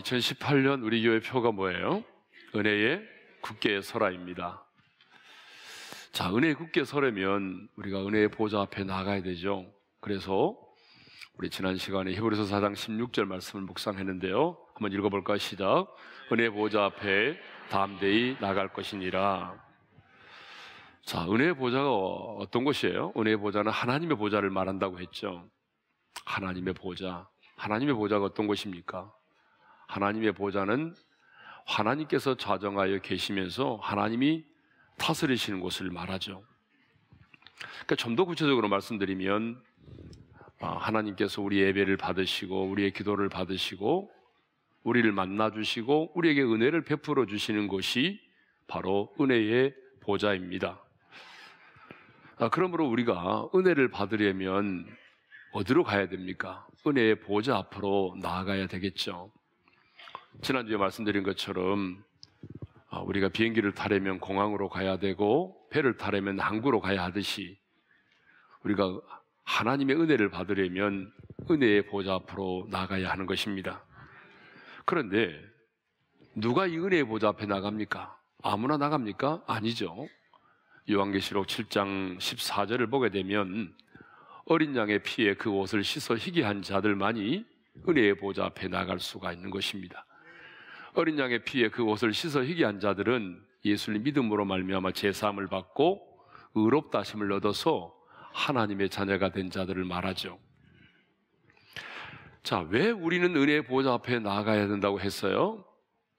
2018년 우리 교회 표가 뭐예요? 은혜의 굳게 설라입니다 자, 은혜의 굳게 설려면 우리가 은혜의 보좌 앞에 나가야 되죠. 그래서 우리 지난 시간에 히브리서 4장 16절 말씀을 묵상했는데요. 한번 읽어볼까 시작. 은혜 의 보좌 앞에 담대히 나갈 것이니라. 자, 은혜 의 보좌가 어떤 것이에요? 은혜 의 보좌는 하나님의 보좌를 말한다고 했죠. 하나님의 보좌. 하나님의 보좌가 어떤 것입니까? 하나님의 보좌는 하나님께서 좌정하여 계시면서 하나님이 다스리시는 곳을 말하죠. 그러니까 좀 더 구체적으로 말씀드리면 아, 하나님께서 우리 예배를 받으시고 우리의 기도를 받으시고 우리를 만나 주시고 우리에게 은혜를 베풀어 주시는 것이 바로 은혜의 보좌입니다. 아, 그러므로 우리가 은혜를 받으려면 어디로 가야 됩니까? 은혜의 보좌 앞으로 나아가야 되겠죠. 지난주에 말씀드린 것처럼 아, 우리가 비행기를 타려면 공항으로 가야 되고 배를 타려면 항구로 가야 하듯이 우리가 하나님의 은혜를 받으려면 은혜의 보좌 앞으로 나가야 하는 것입니다. 그런데 누가 이 은혜의 보좌 앞에 나갑니까? 아무나 나갑니까? 아니죠. 요한계시록 7장 14절을 보게 되면 어린 양의 피에 그 옷을 씻어 희귀한 자들만이 은혜의 보좌 앞에 나갈 수가 있는 것입니다. 어린 양의 피에 그 옷을 씻어 희게 한 자들은 예수님 믿음으로 말미암아 제사함을 받고 의롭다 심을 얻어서 하나님의 자녀가 된 자들을 말하죠. 자, 왜 우리는 은혜의 보좌 앞에 나아가야 된다고 했어요?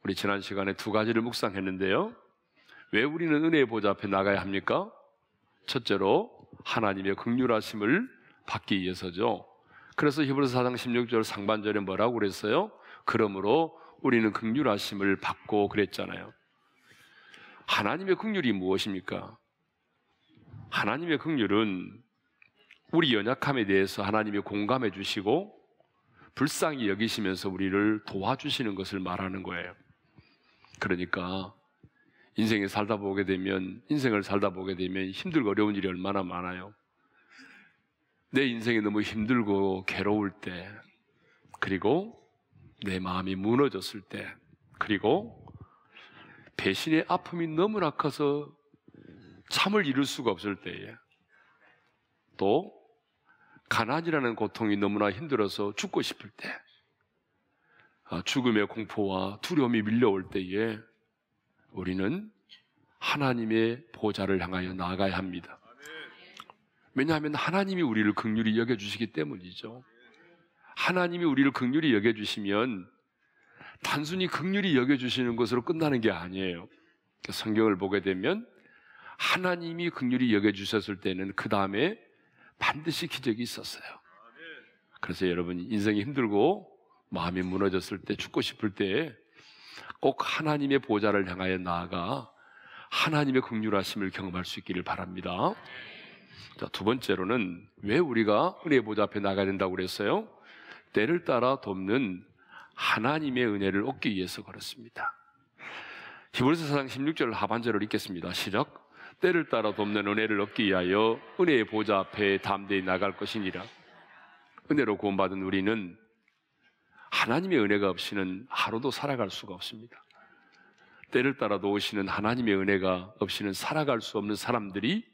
우리 지난 시간에 두 가지를 묵상했는데요. 왜 우리는 은혜의 보좌 앞에 나가야 합니까? 첫째로 하나님의 극률하심을 받기 위해서죠. 그래서 히브리서 4장 16절 상반절에 뭐라고 그랬어요? 그러므로 우리는 극률하심을 받고 그랬잖아요. 하나님의 극률이 무엇입니까? 하나님의 극률은 우리 연약함에 대해서 하나님이 공감해 주시고 불쌍히 여기시면서 우리를 도와주시는 것을 말하는 거예요. 그러니까 인생에 살다 보게 되면 인생을 살다 보게 되면 힘들고 어려운 일이 얼마나 많아요. 내 인생이 너무 힘들고 괴로울 때 그리고 내 마음이 무너졌을 때, 그리고 배신의 아픔이 너무나 커서 참을 이룰 수가 없을 때에, 또 가난이라는 고통이 너무나 힘들어서 죽고 싶을 때, 아, 죽음의 공포와 두려움이 밀려올 때에 우리는 하나님의 보좌를 향하여 나아가야 합니다. 왜냐하면 하나님이 우리를 극률히 여겨주시기 때문이죠. 하나님이 우리를 극률이 여겨주시면 단순히 극률이 여겨주시는 것으로 끝나는 게 아니에요. 그러니까 성경을 보게 되면 하나님이 극률이 여겨주셨을 때는 그 다음에 반드시 기적이 있었어요. 그래서 여러분 인생이 힘들고 마음이 무너졌을 때 죽고 싶을 때 꼭 하나님의 보좌를 향하여 나아가 하나님의 극률하심을 경험할 수 있기를 바랍니다. 자, 두 번째로는 왜 우리가 은혜 보좌 앞에 나가야 된다고 그랬어요? 때를 따라 돕는 하나님의 은혜를 얻기 위해서 그렇습니다. 히브리서 사장 16절 하반절을 읽겠습니다. 시작. 때를 따라 돕는 은혜를 얻기 위하여 은혜의 보좌 앞에 담대히 나갈 것이니라. 은혜로 구원받은 우리는 하나님의 은혜가 없이는 하루도 살아갈 수가 없습니다. 때를 따라 도우시는 하나님의 은혜가 없이는 살아갈 수 없는 사람들이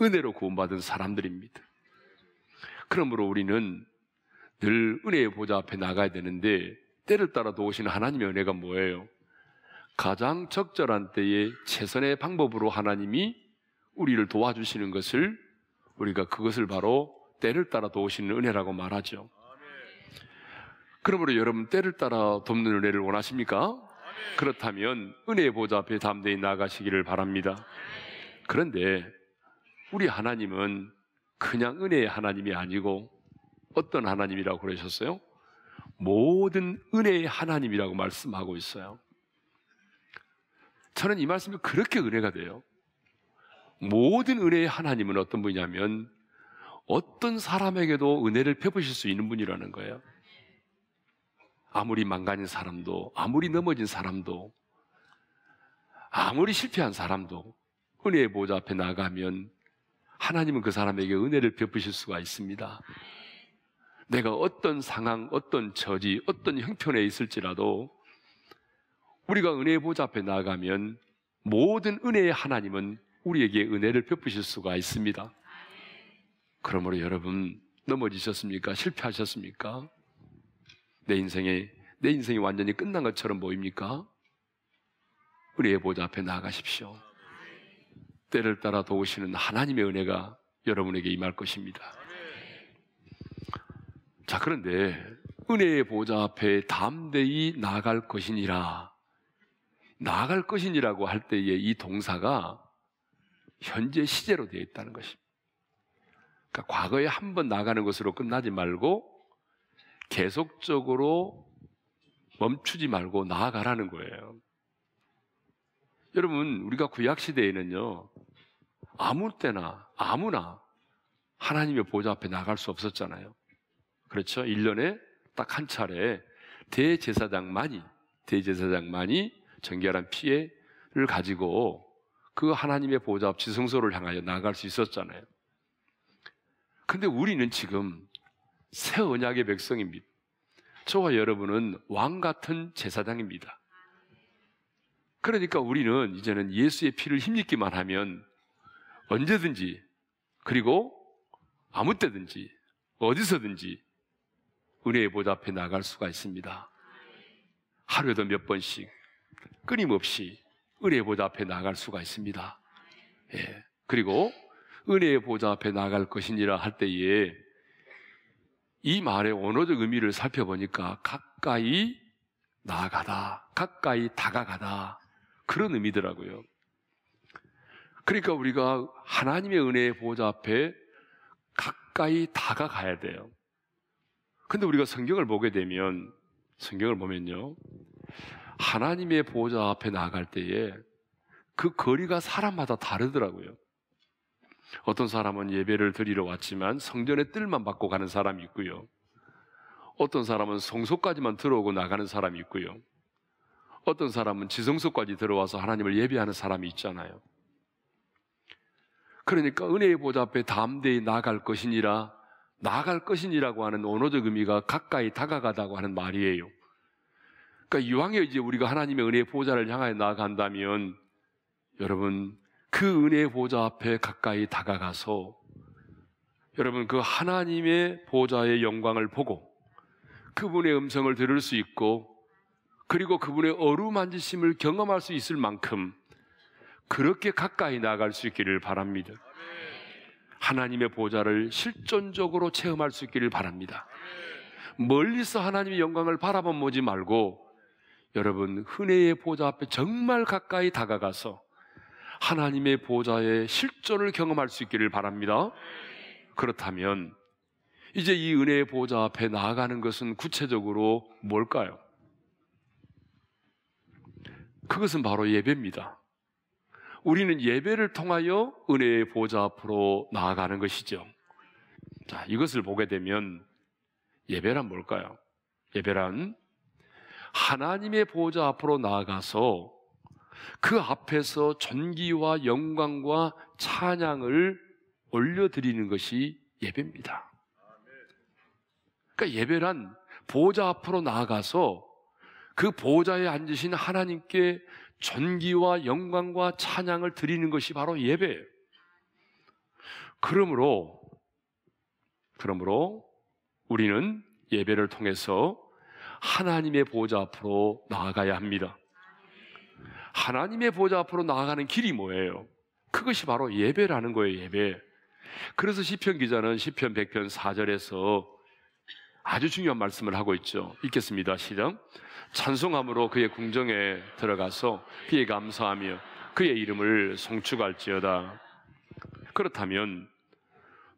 은혜로 구원받은 사람들입니다. 그러므로 우리는 늘 은혜의 보좌 앞에 나가야 되는데 때를 따라 도우시는 하나님의 은혜가 뭐예요? 가장 적절한 때에 최선의 방법으로 하나님이 우리를 도와주시는 것을 우리가 그것을 바로 때를 따라 도우시는 은혜라고 말하죠. 그러므로 여러분 때를 따라 돕는 은혜를 원하십니까? 그렇다면 은혜의 보좌 앞에 담대히 나가시기를 바랍니다. 그런데 우리 하나님은 그냥 은혜의 하나님이 아니고 어떤 하나님이라고 그러셨어요? 모든 은혜의 하나님이라고 말씀하고 있어요. 저는 이 말씀이 그렇게 은혜가 돼요. 모든 은혜의 하나님은 어떤 분이냐면 어떤 사람에게도 은혜를 베푸실 수 있는 분이라는 거예요. 아무리 망가진 사람도, 아무리 넘어진 사람도, 아무리 실패한 사람도 은혜의 보좌 앞에 나가면 하나님은 그 사람에게 은혜를 베푸실 수가 있습니다. 내가 어떤 상황, 어떤 처지, 어떤 형편에 있을지라도 우리가 은혜의 보좌 앞에 나아가면 모든 은혜의 하나님은 우리에게 은혜를 베푸실 수가 있습니다. 그러므로 여러분 넘어지셨습니까? 실패하셨습니까? 내 인생에 내 인생이 완전히 끝난 것처럼 보입니까? 은혜의 보좌 앞에 나아가십시오. 때를 따라 도우시는 하나님의 은혜가 여러분에게 임할 것입니다. 자, 그런데 은혜의 보좌 앞에 담대히 나갈 것이니라. 나갈 것이니라고 할 때에 이 동사가 현재 시제로 되어 있다는 것입니다. 그러니까 과거에 한 번 나가는 것으로 끝나지 말고 계속적으로 멈추지 말고 나아가라는 거예요. 여러분, 우리가 구약 시대에는요. 아무 때나 아무나 하나님의 보좌 앞에 나갈 수 없었잖아요. 그렇죠? 1년에 딱 한 차례 대제사장만이 대제사장만이 정결한 피해를 가지고 그 하나님의 보좌 앞 지성소를 향하여 나갈 수 있었잖아요. 근데 우리는 지금 새 언약의 백성입니다. 저와 여러분은 왕 같은 제사장입니다. 그러니까 우리는 이제는 예수의 피를 힘입기만 하면 언제든지 그리고 아무 때든지 어디서든지 은혜의 보좌 앞에 나갈 수가 있습니다. 하루에도 몇 번씩 끊임없이 은혜의 보좌 앞에 나갈 수가 있습니다. 예. 그리고 은혜의 보좌 앞에 나갈 것이니라 할 때에 이 말의 언어적 의미를 살펴보니까 가까이 나아가다, 가까이 다가가다 그런 의미더라고요. 그러니까 우리가 하나님의 은혜의 보좌 앞에 가까이 다가가야 돼요. 근데 우리가 성경을 보게 되면 성경을 보면요. 하나님의 보호자 앞에 나갈 때에 그 거리가 사람마다 다르더라고요. 어떤 사람은 예배를 드리러 왔지만 성전의 뜰만 받고 가는 사람이 있고요. 어떤 사람은 성소까지만 들어오고 나가는 사람이 있고요. 어떤 사람은 지성소까지 들어와서 하나님을 예배하는 사람이 있잖아요. 그러니까 은혜의 보좌 앞에 담대히 나갈 것이니라 나아갈 것인이라고 하는 언어적 의미가 가까이 다가가다고 하는 말이에요. 그러니까 이왕에 이제 우리가 하나님의 은혜의 보좌를 향하여 나아간다면 여러분 그 은혜의 보좌 앞에 가까이 다가가서 여러분 그 하나님의 보좌의 영광을 보고 그분의 음성을 들을 수 있고 그리고 그분의 어루만지심을 경험할 수 있을 만큼 그렇게 가까이 나아갈 수 있기를 바랍니다. 하나님의 보좌를 실존적으로 체험할 수 있기를 바랍니다. 멀리서 하나님의 영광을 바라만 보지 말고 여러분 흔해의 보좌 앞에 정말 가까이 다가가서 하나님의 보좌의 실존을 경험할 수 있기를 바랍니다. 그렇다면 이제 이 은혜의 보좌 앞에 나아가는 것은 구체적으로 뭘까요? 그것은 바로 예배입니다. 우리는 예배를 통하여 은혜의 보좌 앞으로 나아가는 것이죠. 자, 이것을 보게 되면 예배란 뭘까요? 예배란 하나님의 보좌 앞으로 나아가서 그 앞에서 전기와 영광과 찬양을 올려드리는 것이 예배입니다. 그러니까 예배란 보좌 앞으로 나아가서 그 보좌에 앉으신 하나님께 전기와 영광과 찬양을 드리는 것이 바로 예배예요. 그러므로 그러므로 우리는 예배를 통해서 하나님의 보좌 앞으로 나아가야 합니다. 하나님의 보좌 앞으로 나아가는 길이 뭐예요? 그것이 바로 예배라는 거예요, 예배. 그래서 시편 기자는 시편 100편 4절에서 아주 중요한 말씀을 하고 있죠. 읽겠습니다. 시작. 찬송함으로 그의 궁정에 들어가서 그에 감사하며 그의 이름을 송축할지어다. 그렇다면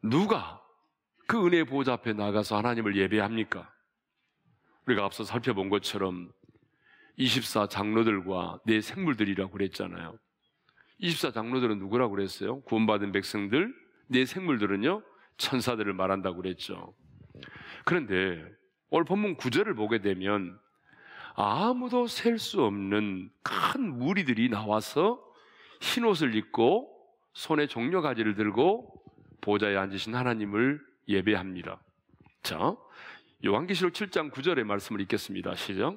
누가 그 은혜 보좌 앞에 나가서 하나님을 예배합니까? 우리가 앞서 살펴본 것처럼 24 장로들과 내 생물들이라고 그랬잖아요. 24 장로들은 누구라고 그랬어요? 구원받은 백성들, 내 생물들은요, 천사들을 말한다고 그랬죠. 그런데 오늘 본문 구절을 보게 되면 아무도 셀 수 없는 큰 무리들이 나와서 흰 옷을 입고 손에 종려 가지를 들고 보좌에 앉으신 하나님을 예배합니다. 자, 요한계시록 7장 9절의 말씀을 읽겠습니다. 시작.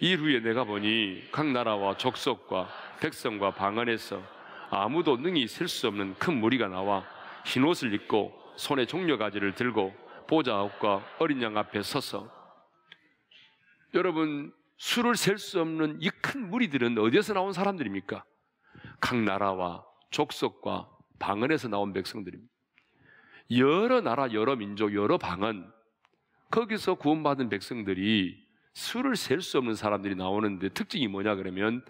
이후에 내가 보니 각 나라와 족속과 백성과 방 안에서 아무도 능히 셀 수 없는 큰 무리가 나와 흰 옷을 입고 손에 종려 가지를 들고 보좌 앞과 어린 양 앞에 서서 여러분 수를 셀수 없는 이 큰 무리들은 어디에서 나온 사람들입니까? 각 나라와 족속과 방언에서 나온 백성들입니다. 여러 나라, 여러 민족, 여러 방언, 거기서 구원받은 백성들이 수를 셀수 없는 사람들이 나오는데 특징이 뭐냐 그러면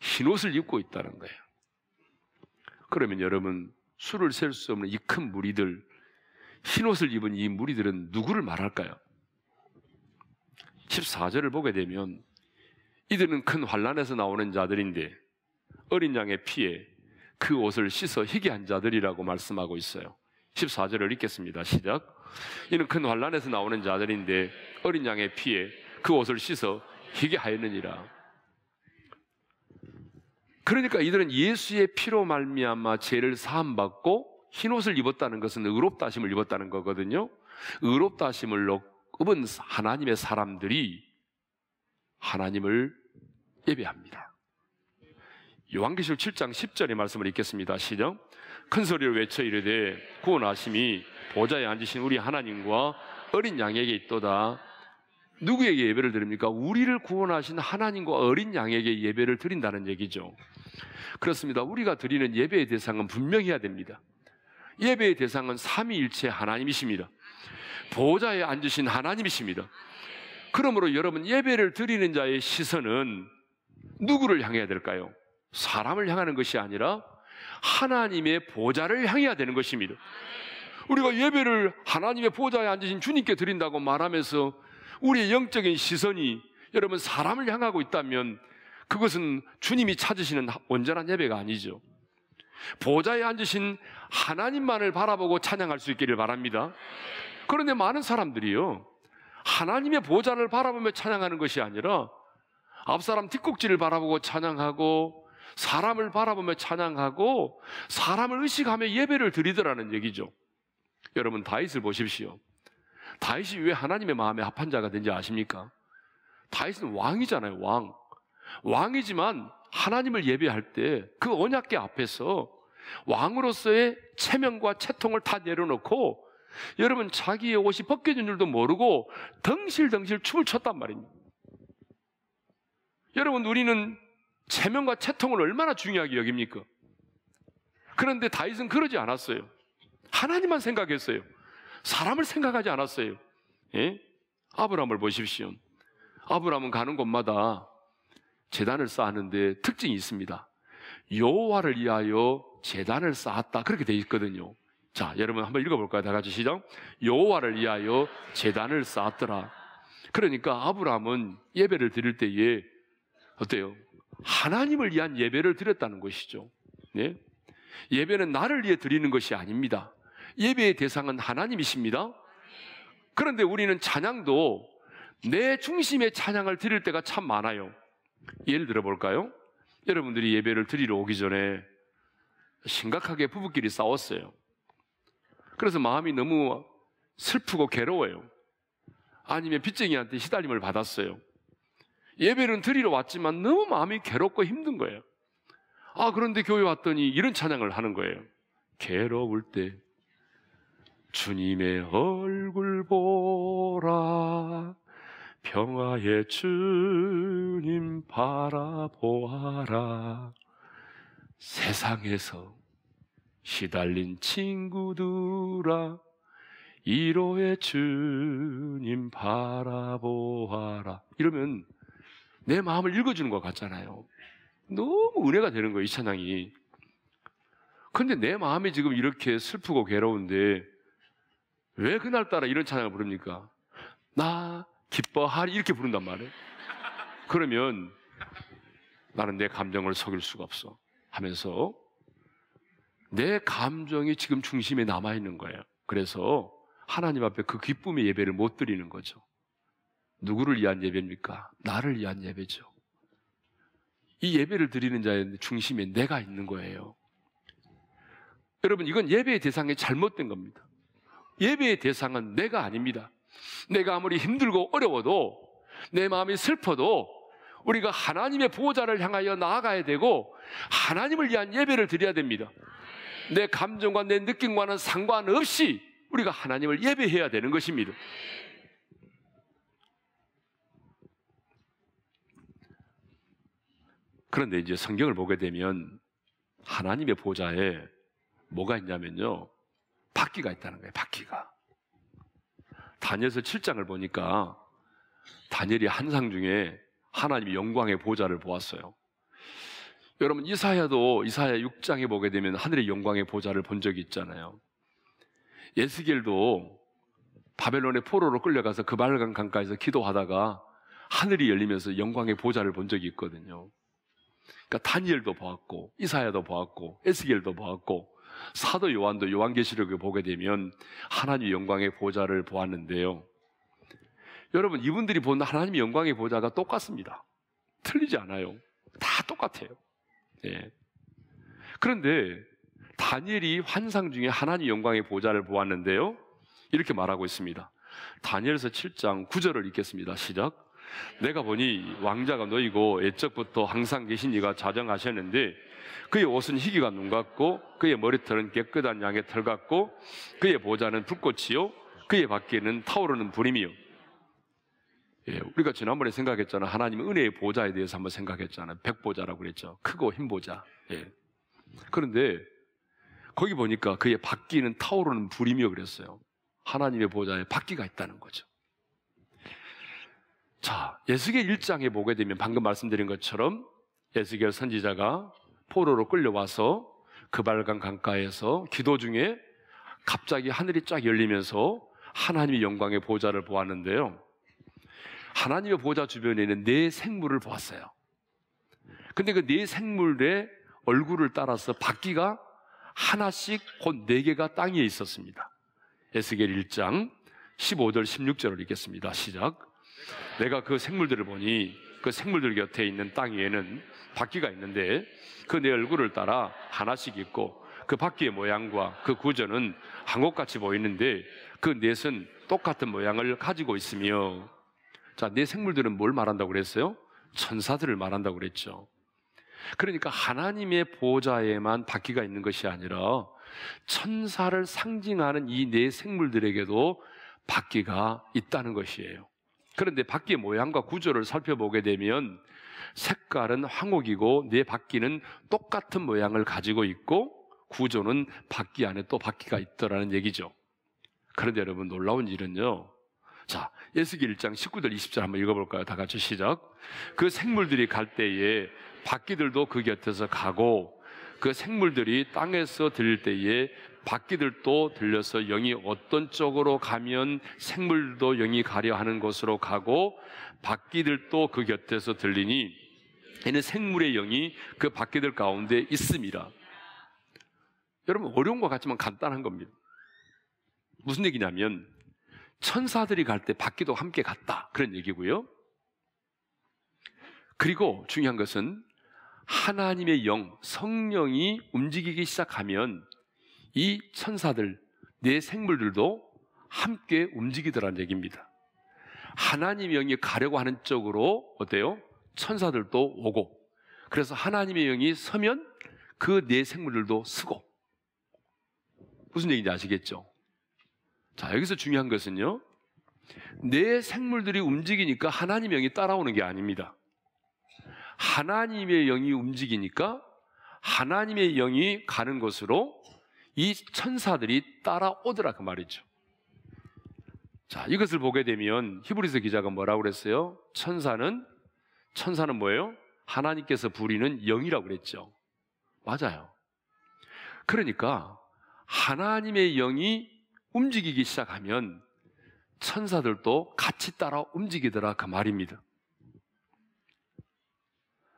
흰 옷을 입고 있다는 거예요. 그러면 여러분, 수를 셀수 없는 이 큰 무리들, 흰 옷을 입은 이 무리들은 누구를 말할까요? 14절을 보게 되면 이들은 큰 환란에서 나오는 자들인데 어린 양의 피에 그 옷을 씻어 희게 한 자들이라고 말씀하고 있어요. 14절을 읽겠습니다. 시작. 이는 큰 환란에서 나오는 자들인데 어린 양의 피에 그 옷을 씻어 희게 하였느니라. 그러니까 이들은 예수의 피로 말미암아 죄를 사함 받고 흰 옷을 입었다는 것은 의롭다 심을 입었다는 거거든요. 의롭다 심을 얻고 야곱은 하나님의 사람들이 하나님을 예배합니다. 요한계시록 7장 10절의 말씀을 읽겠습니다. 시작. 큰 소리를 외쳐 이르되 구원하심이 보좌에 앉으신 우리 하나님과 어린 양에게 있도다. 누구에게 예배를 드립니까? 우리를 구원하신 하나님과 어린 양에게 예배를 드린다는 얘기죠. 그렇습니다. 우리가 드리는 예배의 대상은 분명해야 됩니다. 예배의 대상은 삼위일체 하나님이십니다. 보호자에 앉으신 하나님이십니다. 그러므로 여러분 예배를 드리는 자의 시선은 누구를 향해야 될까요? 사람을 향하는 것이 아니라 하나님의 보좌를 향해야 되는 것입니다. 우리가 예배를 하나님의 보좌에 앉으신 주님께 드린다고 말하면서 우리의 영적인 시선이 여러분 사람을 향하고 있다면 그것은 주님이 찾으시는 온전한 예배가 아니죠. 보좌에 앉으신 하나님만을 바라보고 찬양할 수 있기를 바랍니다. 그런데 많은 사람들이요. 하나님의 보좌를 바라보며 찬양하는 것이 아니라 앞사람 뒷꼭지를 바라보고 찬양하고 사람을 바라보며 찬양하고 사람을 의식하며 예배를 드리더라는 얘기죠. 여러분 다윗을 보십시오. 다윗이 왜 하나님의 마음에 합한 자가 된지 아십니까? 다윗은 왕이잖아요, 왕. 왕이지만 하나님을 예배할 때 그 언약계 앞에서 왕으로서의 체면과 채통을 다 내려놓고 여러분 자기의 옷이 벗겨진 줄도 모르고 덩실덩실 춤을 췄단 말입니다. 여러분 우리는 체면과 채통을 얼마나 중요하게 여깁니까? 그런데 다윗은 그러지 않았어요. 하나님만 생각했어요. 사람을 생각하지 않았어요. 예? 아브라함을 보십시오. 아브라함은 가는 곳마다 재단을 쌓는데 특징이 있습니다. 여호와를 위하여 재단을 쌓았다 그렇게 돼 있거든요. 자, 여러분 한번 읽어볼까요? 다 같이 시작. 여호와를 위하여 재단을 쌓았더라. 그러니까 아브라함은 예배를 드릴 때에 어때요? 하나님을 위한 예배를 드렸다는 것이죠. 예? 예배는 나를 위해 드리는 것이 아닙니다. 예배의 대상은 하나님이십니다. 그런데 우리는 찬양도 내 중심의 찬양을 드릴 때가 참 많아요. 예를 들어 볼까요? 여러분들이 예배를 드리러 오기 전에 심각하게 부부끼리 싸웠어요. 그래서 마음이 너무 슬프고 괴로워요. 아니면 빚쟁이한테 시달림을 받았어요. 예배는 드리러 왔지만 너무 마음이 괴롭고 힘든 거예요. 아, 그런데 교회 왔더니 이런 찬양을 하는 거예요. 괴로울 때 주님의 얼굴 보라 평화의 주님 바라보아라 세상에서 시달린 친구들아 이로의 주님 바라보아라 이러면 내 마음을 읽어주는 것 같잖아요. 너무 은혜가 되는 거예요, 이 찬양이. 근데 내 마음이 지금 이렇게 슬프고 괴로운데 왜 그날따라 이런 찬양을 부릅니까? 나 기뻐하리 이렇게 부른단 말이에요. 그러면 나는 내 감정을 속일 수가 없어 하면서 내 감정이 지금 중심에 남아 있는 거예요. 그래서 하나님 앞에 그 기쁨의 예배를 못 드리는 거죠. 누구를 위한 예배입니까? 나를 위한 예배죠. 이 예배를 드리는 자의 중심에 내가 있는 거예요. 여러분, 이건 예배의 대상이 잘못된 겁니다. 예배의 대상은 내가 아닙니다. 내가 아무리 힘들고 어려워도 내 마음이 슬퍼도 우리가 하나님의 보호자를 향하여 나아가야 되고 하나님을 위한 예배를 드려야 됩니다. 내 감정과 내 느낌과는 상관없이 우리가 하나님을 예배해야 되는 것입니다. 그런데 이제 성경을 보게 되면 하나님의 보좌에 뭐가 있냐면요. 바퀴가 있다는 거예요. 바퀴가. 다니엘서 7장을 보니까 다니엘이 한상 중에 하나님의 영광의 보좌를 보았어요. 여러분 이사야도 이사야 6장에 보게 되면 하늘의 영광의 보좌를 본 적이 있잖아요. 예스겔도 바벨론의 포로로 끌려가서 그 맑은 강가에서 기도하다가 하늘이 열리면서 영광의 보좌를 본 적이 있거든요. 그러니까 다니엘도 보았고 이사야도 보았고 에스겔도 보았고 사도 요한도 요한계시록을 보게 되면 하나님 영광의 보좌를 보았는데요. 여러분 이분들이 본 하나님의 영광의 보좌가 똑같습니다. 틀리지 않아요. 다 똑같아요. 예. 그런데 다니엘이 환상 중에 하나님 영광의 보좌를 보았는데요. 이렇게 말하고 있습니다. 다니엘서 7장 9절을 읽겠습니다. 시작. 내가 보니 왕자가 너이고 옛적부터 항상 계신 이가 자정하셨는데 그의 옷은 희귀가 눈 같고 그의 머리털은 깨끗한 양의 털 같고 그의 보좌는 불꽃이요 그의 밖에는 타오르는 불임이요 예, 우리가 지난번에 생각했잖아. 하나님 은혜의 보좌에 대해서 한번 생각했잖아. 백보좌라고 그랬죠. 크고 흰 보좌. 예. 그런데 거기 보니까 그의 바뀌는 타오르는 불이며 그랬어요. 하나님의 보좌에 바퀴가 있다는 거죠. 자, 예수계 1장에 보게 되면 방금 말씀드린 것처럼 예수계 선지자가 포로로 끌려와서 그발강 강가에서 기도 중에 갑자기 하늘이 쫙 열리면서 하나님의 영광의 보좌를 보았는데요. 하나님의 보좌 주변에 있는 네 생물을 보았어요. 근데 그 네 생물의 얼굴을 따라서 바퀴가 하나씩 곧 네 개가 땅에 있었습니다. 에스겔 1장 15절 16절을 읽겠습니다. 시작. 내가 그 생물들을 보니 그 생물들 곁에 있는 땅 위에는 바퀴가 있는데 그내 네 얼굴을 따라 하나씩 있고 그 바퀴의 모양과 그 구조는 한 곳같이 보이는데 그 넷은 똑같은 모양을 가지고 있으며 자, 네 생물들은 뭘 말한다고 그랬어요? 천사들을 말한다고 그랬죠. 그러니까 하나님의 보호에만 바퀴가 있는 것이 아니라 천사를 상징하는 이네 생물들에게도 바퀴가 있다는 것이에요. 그런데 바퀴의 모양과 구조를 살펴보게 되면 색깔은 황옥이고 네 바퀴는 똑같은 모양을 가지고 있고 구조는 바퀴 안에 또 바퀴가 있더라는 얘기죠. 그런데 여러분 놀라운 일은요. 자, 예수기 1장 19절 20절 한번 읽어볼까요? 다 같이 시작. 그 생물들이 갈 때에 바퀴들도 그 곁에서 가고 그 생물들이 땅에서 들릴 때에 바퀴들도 들려서 영이 어떤 쪽으로 가면 생물도 영이 가려 하는 곳으로 가고 바퀴들도 그 곁에서 들리니 얘는 생물의 영이 그 바퀴들 가운데 있습니다 여러분 어려운 것 같지만 간단한 겁니다. 무슨 얘기냐면 천사들이 갈 때밖에도 함께 갔다. 그런 얘기고요. 그리고 중요한 것은 하나님의 영, 성령이 움직이기 시작하면 이 천사들, 내 생물들도 함께 움직이더라는 얘기입니다. 하나님의 영이 가려고 하는 쪽으로 어때요? 천사들도 오고 그래서 하나님의 영이 서면 그 내 생물들도 쓰고 무슨 얘기인지 아시겠죠? 자, 여기서 중요한 것은요. 내 생물들이 움직이니까 하나님의 영이 따라오는 게 아닙니다. 하나님의 영이 움직이니까 하나님의 영이 가는 곳으로이 천사들이 따라오더라 그 말이죠. 자, 이것을 보게 되면 히브리서 기자가 뭐라고 그랬어요? 천사는 천사는 뭐예요? 하나님께서 부리는 영이라고 그랬죠. 맞아요. 그러니까 하나님의 영이 움직이기 시작하면 천사들도 같이 따라 움직이더라 그 말입니다.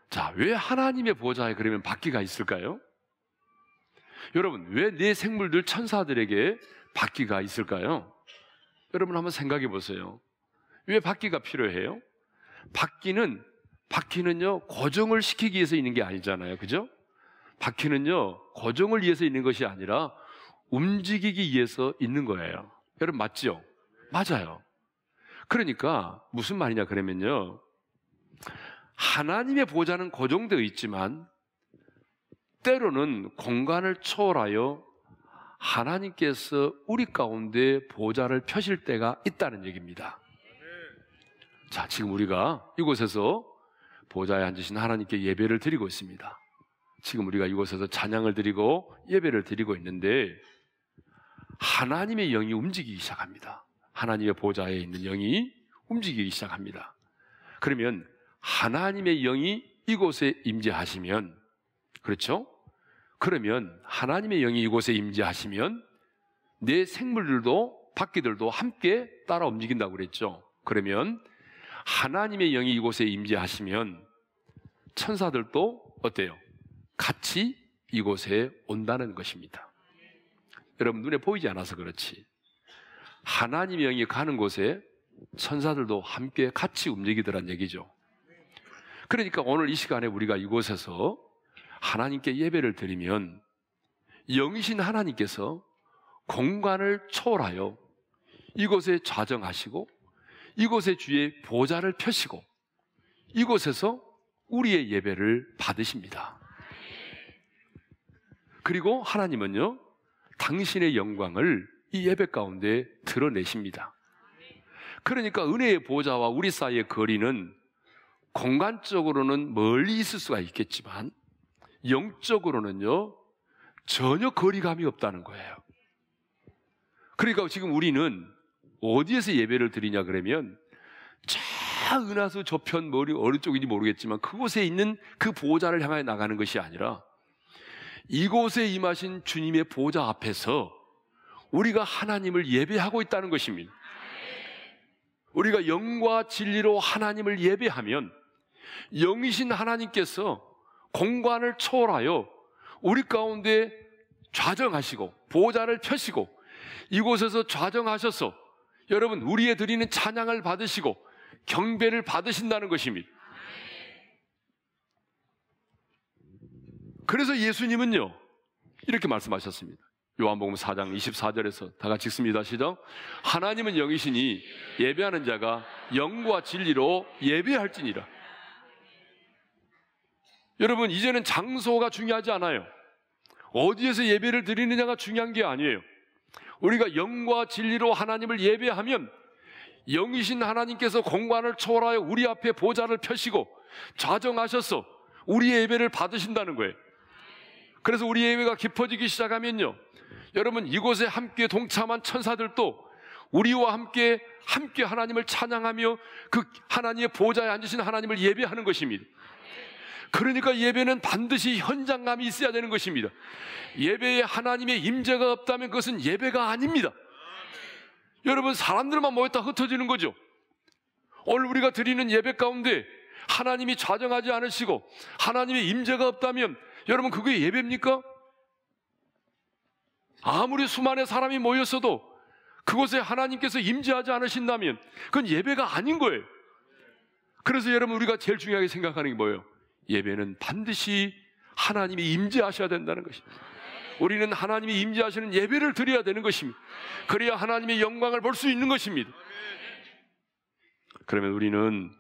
자, 왜 하나님의 보좌에 그러면 바퀴가 있을까요? 여러분, 왜 내 생물들 천사들에게 바퀴가 있을까요? 여러분 한번 생각해 보세요. 왜 바퀴가 필요해요? 바퀴는 바퀴는요 고정을 시키기 위해서 있는 게 아니잖아요, 그죠? 바퀴는요 고정을 위해서 있는 것이 아니라 움직이기 위해서 있는 거예요. 여러분 맞죠? 맞아요. 그러니까 무슨 말이냐 그러면요. 하나님의 보좌는 고정되어 있지만 때로는 공간을 초월하여 하나님께서 우리 가운데 보좌를 펴실 때가 있다는 얘기입니다. 자, 지금 우리가 이곳에서 보좌에 앉으신 하나님께 예배를 드리고 있습니다. 지금 우리가 이곳에서 찬양을 드리고 예배를 드리고 있는데 하나님의 영이 움직이기 시작합니다. 하나님의 보좌에 있는 영이 움직이기 시작합니다. 그러면 하나님의 영이 이곳에 임재하시면 그렇죠? 그러면 하나님의 영이 이곳에 임재하시면 내 생물들도 바퀴들도 함께 따라 움직인다고 그랬죠. 그러면 하나님의 영이 이곳에 임재하시면 천사들도 어때요? 같이 이곳에 온다는 것입니다. 여러분 눈에 보이지 않아서 그렇지. 하나님의 영이 가는 곳에 선사들도 함께 같이 움직이더란 얘기죠. 그러니까 오늘 이 시간에 우리가 이곳에서 하나님께 예배를 드리면 영신 하나님께서 공간을 초월하여 이곳에 좌정하시고 이곳에 주의 보좌를 펴시고 이곳에서 우리의 예배를 받으십니다. 그리고 하나님은요, 당신의 영광을 이 예배 가운데 드러내십니다. 그러니까 은혜의 보좌와 우리 사이의 거리는 공간적으로는 멀리 있을 수가 있겠지만 영적으로는요 전혀 거리감이 없다는 거예요. 그러니까 지금 우리는 어디에서 예배를 드리냐 그러면 저 은하수 저편 머리 어느 쪽인지 모르겠지만 그곳에 있는 그보호를향하 나가는 것이 아니라 이곳에 임하신 주님의 보좌 앞에서 우리가 하나님을 예배하고 있다는 것입니다. 우리가 영과 진리로 하나님을 예배하면 영이신 하나님께서 공간을 초월하여 우리 가운데 좌정하시고 보좌를 펴시고 이곳에서 좌정하셔서 여러분 우리의 드리는 찬양을 받으시고 경배를 받으신다는 것입니다. 그래서 예수님은요, 이렇게 말씀하셨습니다. 요한복음 4장 24절에서 다 같이 읽습니다. 시작. 하나님은 영이시니 예배하는 자가 영과 진리로 예배할지니라. 여러분, 이제는 장소가 중요하지 않아요. 어디에서 예배를 드리느냐가 중요한 게 아니에요. 우리가 영과 진리로 하나님을 예배하면 영이신 하나님께서 공간을 초월하여 우리 앞에 보좌를 펴시고 좌정하셔서 우리의 예배를 받으신다는 거예요. 그래서 우리 예배가 깊어지기 시작하면요. 여러분 이곳에 함께 동참한 천사들도 우리와 함께 함께 하나님을 찬양하며 그 하나님의 보좌에 앉으신 하나님을 예배하는 것입니다. 그러니까 예배는 반드시 현장감이 있어야 되는 것입니다. 예배에 하나님의 임재가 없다면 그것은 예배가 아닙니다. 여러분 사람들만 모였다 흩어지는 거죠. 오늘 우리가 드리는 예배 가운데 하나님이 좌정하지 않으시고 하나님의 임재가 없다면 여러분 그게 예배입니까? 아무리 수많은 사람이 모였어도 그곳에 하나님께서 임재하지 않으신다면 그건 예배가 아닌 거예요. 그래서 여러분 우리가 제일 중요하게 생각하는 게 뭐예요? 예배는 반드시 하나님이 임재하셔야 된다는 것입니다. 우리는 하나님이 임재하시는 예배를 드려야 되는 것입니다. 그래야 하나님의 영광을 볼 수 있는 것입니다. 그러면 우리는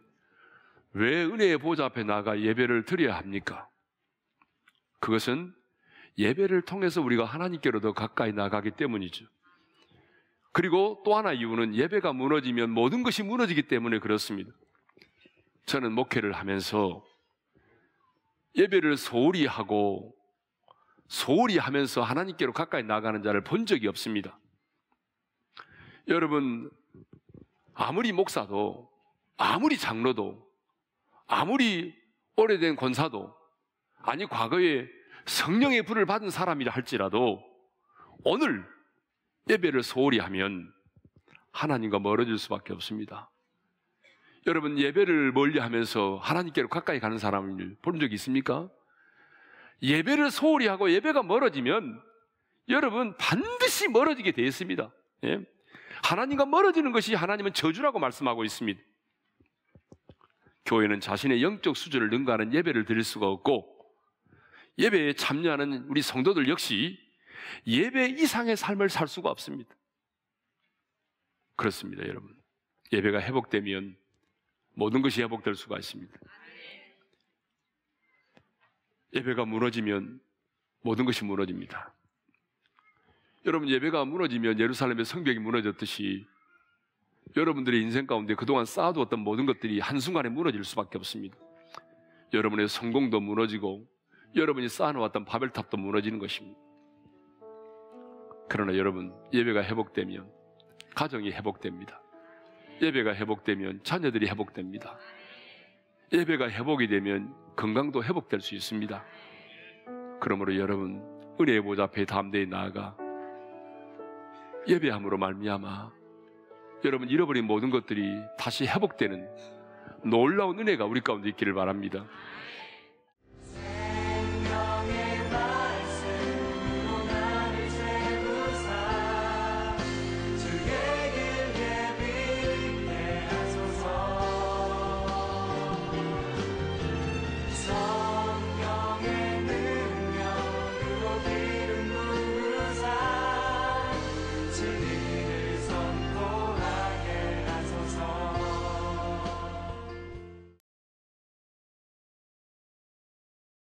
왜 은혜의 보좌 앞에 나가 예배를 드려야 합니까? 그것은 예배를 통해서 우리가 하나님께로 더 가까이 나가기 때문이죠. 그리고 또 하나 이유는 예배가 무너지면 모든 것이 무너지기 때문에 그렇습니다. 저는 목회를 하면서 예배를 소홀히 하고 소홀히 하면서 하나님께로 가까이 나가는 자를 본 적이 없습니다. 여러분, 아무리 목사도, 아무리 장로도, 아무리 오래된 권사도 아니 과거에 성령의 불을 받은 사람이라 할지라도 오늘 예배를 소홀히 하면 하나님과 멀어질 수밖에 없습니다. 여러분 예배를 멀리 하면서 하나님께로 가까이 가는 사람을 본 적이 있습니까? 예배를 소홀히 하고 예배가 멀어지면 여러분 반드시 멀어지게 되어 있습니다. 예? 하나님과 멀어지는 것이 하나님은 저주라고 말씀하고 있습니다. 교회는 자신의 영적 수준을 능가하는 예배를 드릴 수가 없고 예배에 참여하는 우리 성도들 역시 예배 이상의 삶을 살 수가 없습니다. 그렇습니다, 여러분. 예배가 회복되면 모든 것이 회복될 수가 있습니다. 예배가 무너지면 모든 것이 무너집니다. 여러분, 예배가 무너지면 예루살렘의 성벽이 무너졌듯이 여러분들의 인생 가운데 그동안 쌓아두었던 모든 것들이 한순간에 무너질 수밖에 없습니다. 여러분의 성공도 무너지고 여러분이 쌓아놓았던 바벨탑도 무너지는 것입니다. 그러나 여러분, 예배가 회복되면 가정이 회복됩니다. 예배가 회복되면 자녀들이 회복됩니다. 예배가 회복이 되면 건강도 회복될 수 있습니다. 그러므로 여러분, 은혜의 보좌 앞에 담대히 나아가 예배함으로 말미암아 여러분 잃어버린 모든 것들이 다시 회복되는 놀라운 은혜가 우리 가운데 있기를 바랍니다.